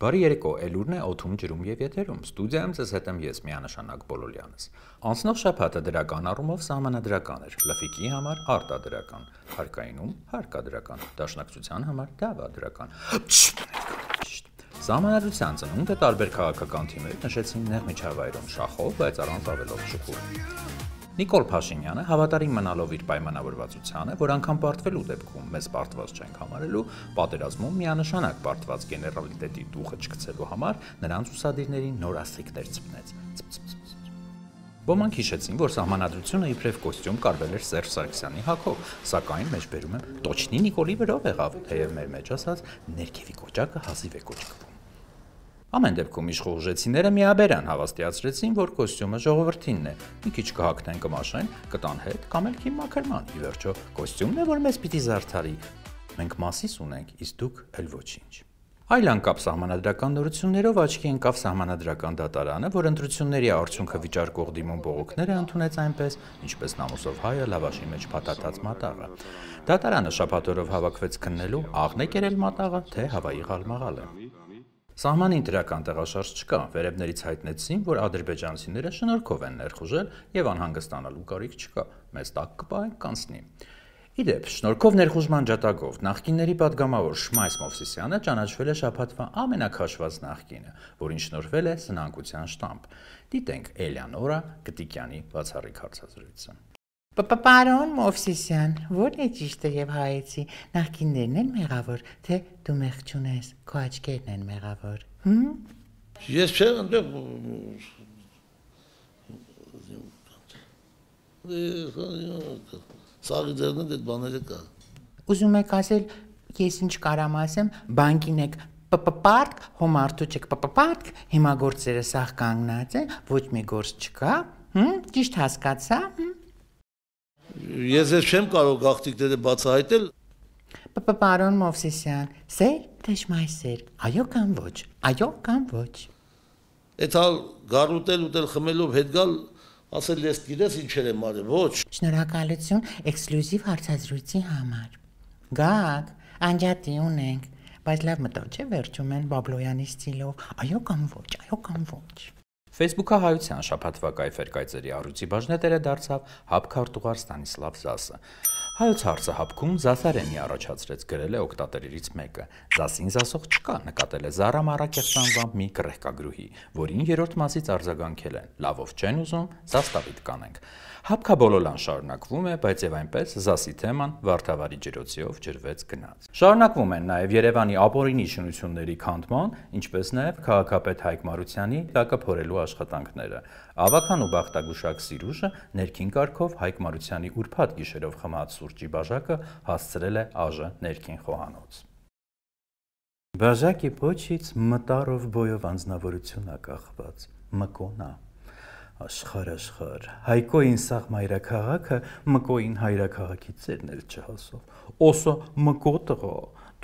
Բարի երեկո, Էլուրն է օթում ջրում եւ եթերում։ Ստուդիայում ձեզ հետ եմ ես Միանշանակ Բոլոլյանս։ Անցնող շաբաթը դրական առումով սահմանադրական էր։ Լաֆիկի համար արտադրական, հարկայինում հարկադրական, դաշնակցության համար դավադրական։ Սահմանադրության ծնունդը տարբեր քաղաքական թիմեր նշեցին նեղ միջավայրում շախով, բայց առանց ավելով շփում։ Նիկոլ Փաշինյանը հավատարիմ մնալով իր պայմանավորվածությանը, որ անգամ պարտվելու դեպքում մեզ պարտված չենք համարելու, պատերազմում միանշանակ պարտված գեներալիտետի դուխը չկցելու համար նրանց ուսադիրներին նոր ասիկներ ծպնեց։ Ծպ-ծպ-ծպ։ Ոմանք հիշեցին, որ սահմանադրությունը իբրև կոստյում կարվել էր Սերժ Սարգսյանի հակով, սակայն մեջբերում եմ Տոչնի Նիկոլի վրով եղավ, թեև մեր մեջ ասած ներքևի կոճակը հազիվ է կոճկվում։ Ամեն դեպքում իշխող ուժեցիները միաբերան հավաստիացրեցին, որ կոստյումը ժողովրդինն է։ Մի քիչ կհակտեն, կմաշեն, կտան հետ կամ էլ կին մաքրման։ Ի վերջո, կոստյումն է, որ մեզ պիտի զարթարի։ Մենք մասիս ունենք, իսկ դուք էլ ոչինչ։ Այլ անկապ սահմանադրական նորություններով աչքի ընկավ սահմանադրական դատարանը, որ ընտրությունների արդյունքը վիճարկող դիմում բողոքները ընդունեց այնպես, ինչպես նամուսով հայը լավաշի մեջ փաթաթած մատաղը։ Դատարանը շապատորով հավաքվեց քննելու աղն է կերել մատաղը, թե հավայի ղալմաղալը։ Սահմանի ինտրական տեղաշարժ չկա։ Վերևներից հայտնեցին, որ ադրբեջանցիները շնորհքով են ներխուժել եւ անհանգստանալու կարիք չկա։ Մեզ տակ կպահեն կանցնի։ Իդեպ, շնորհքով ներխուժման ջատագով նախկինների падգամավոր Շմայս Մովսիսյանը ճանաչվել է շաբաթվա ամենակաշված նախկինը, որին շնորհվել է սնանկության շտամպ։ Դիտենք Էլյանորա Գտիկյանի բացառիկ հարցազրույցը։ Պարոն Մովսիսյան, ո՞րն է ճիշտը եւ հայեցի։ Նախկիններն են մեղավոր, թե դու մեղջուն ես, քո աչքերն են մեղավոր։ Հմ։ Ես չեմ ընդդեմ։ Սաղի ձեռնդ այդ բաները կա։ Ուզում եք ասել, ես ինչ կարամ ասեմ, բանկին եք պպպարտք, հոմարտու չեք պպպարտք, հիմա գործերը սաղ կանգնած է, ոչ մի գործ չկա։ Հմ, ճիշտ հասկացա։ Հմ Ես ես չեմ կարող գաղտնիքները դե դե բացահայտել։ Պարոն Մովսիսյան, սեր թե շմայսեր, այո կամ ոչ, այո կամ ոչ։ Այդ հալ գառուտել ուտել խմելով հետ գալ ասել ես գիտես ինչեր եմ արել, ոչ։ Շնորհակալություն էքսկլյուզիվ հարցազրույցի համար։ Գակ, անջատի ունենք, բայց լավ մտավ չէ վերջում են Բաբլոյանի ստիլով, այո կամ ոչ, այո կամ ոչ։ Facebook-ը հայության շփաթվա կայֆեր կայծերի առյուծի բաժնետերը դարձավ հապ քարտուղար Ստանիսլավ Զասը։ Հայոց հարցահապքում Զասարյանի առաջացրեց գրել է օկտատերերից մեկը։ Զասին զասող չկա, նկատել է Զարա Մարակերտ անվամբ մի կրեղկագրուհի, որին երրորդ մասից արձագանքել են։ Լավով չեն ուզում, Զաստավիտ կանենք։ Հապքաբոլոլան շարունակվում է, բայց եւ այնպես Զասի թեման Վարդավարի ջրոցիով ջրվեց գնաց։ Շարունակվում են նաեւ Երևանի ապօրինի շինությունների քանդման, ինչպես նաեւ քաղաքապետ Հայկ Մարությանի տակը փորելու աշխատանքները։ Ավական ու բախտագուշակ Սիրուշը ներքին կարգով Հայկ Մարությանի ուրփաթ գիշերով խմած շուրջի բաժակը հասցրել է ԱԺ ներքին խոհանոց։ Բաժակի փոչից մտարով բոյով անznավորություն ակախված մկոնա աշխար աշխար հայկոյին սաղ մայրաքաղաքը մկոյին հայրաքաղաքի ծերն էլ չհասով օսո մկո տղա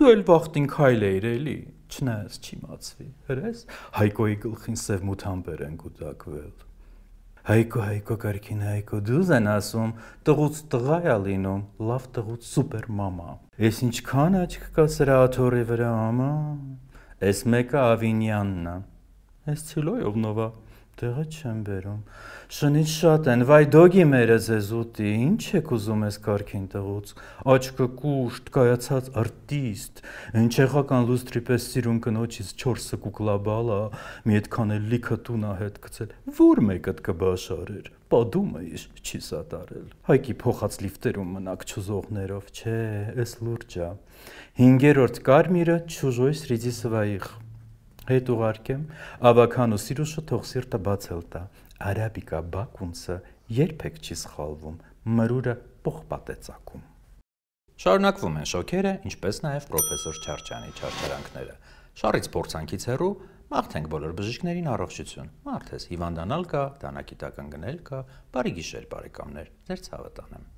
դու էլ վախտին քայլեիր էլի չնայած չի մացվի հրես հայկոյի գլխին սև մութամբեր են գուտակվել Հայկո, Հայկո, Կարքին Հայկո, դու զեն ասում, տղուց տղա է լինում, լավ տղուց սուպեր մամա։ Էս ինչքան աչք կա սրա աթորի վրա, ամա։ Էս մեկը Ավինյանն է։ Էս Ցիլոյովնովա տեղը չեմ բերում։ Շնից շատ են, վայ դոգի մերը ձեզ ուտի, ինչ եք ուզում ես քարքին տղուց։ Աչքը կուշտ, կայացած արտիստ, հնչեղական լուստրի պես սիրուն կնոջից 4 սկուկ լաբալա, մի այդքան էլ լիքը տունա հետ գցել։ Որ մեկդ կբաշարեր։ Պադումը իշ չի սատարել։ Հայկի փոխած լիֆտերում մնաք ճուզողներով, չէ, էս լուրջա։ 5-րդ կարմիրը ճուժոյս ռիզի սվայիխ հետ ուղարկեմ ավականու սիրուշը թող սիրտը բացել տա արաբիկա բակունցը երբեք չի սխալվում մրուրը պողպատ է ցակում շարունակվում են շոքերը ինչպես նաև պրոֆեսոր Չարչյանի չարչարանքները շարից փորձանքից հեռու մաղթենք բոլոր բժիշկներին առողջություն մարդես հիվանդանալ կա դանակիտական գնել կա բարի գիշեր բարեկամներ ձեր ցավը տանեմ